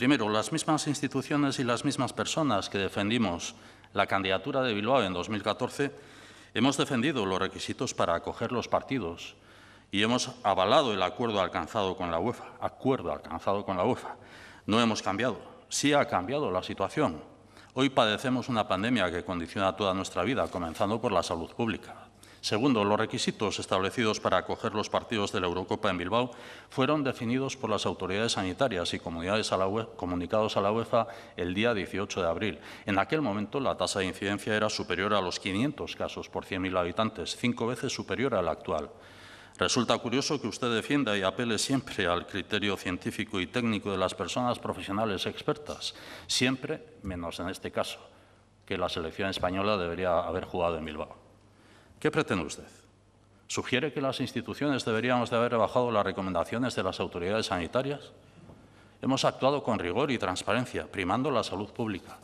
Primero, las mismas instituciones y las mismas personas que defendimos la candidatura de Bilbao en 2014, hemos defendido los requisitos para acoger los partidos y hemos avalado el acuerdo alcanzado con la UEFA. Acuerdo alcanzado con la UEFA. No hemos cambiado. Sí ha cambiado la situación. Hoy padecemos una pandemia que condiciona toda nuestra vida, comenzando por la salud pública. Segundo, los requisitos establecidos para acoger los partidos de la Eurocopa en Bilbao fueron definidos por las autoridades sanitarias y comunidades a la comunicados a la UEFA el día 18 de abril. En aquel momento, la tasa de incidencia era superior a los 500 casos por 100.000 habitantes, cinco veces superior a la actual. Resulta curioso que usted defienda y apele siempre al criterio científico y técnico de las personas profesionales expertas, siempre menos en este caso, que la selección española debería haber jugado en Bilbao. ¿Qué pretende usted? ¿Sugiere que las instituciones deberíamos haber bajado las recomendaciones de las autoridades sanitarias? Hemos actuado con rigor y transparencia, primando la salud pública.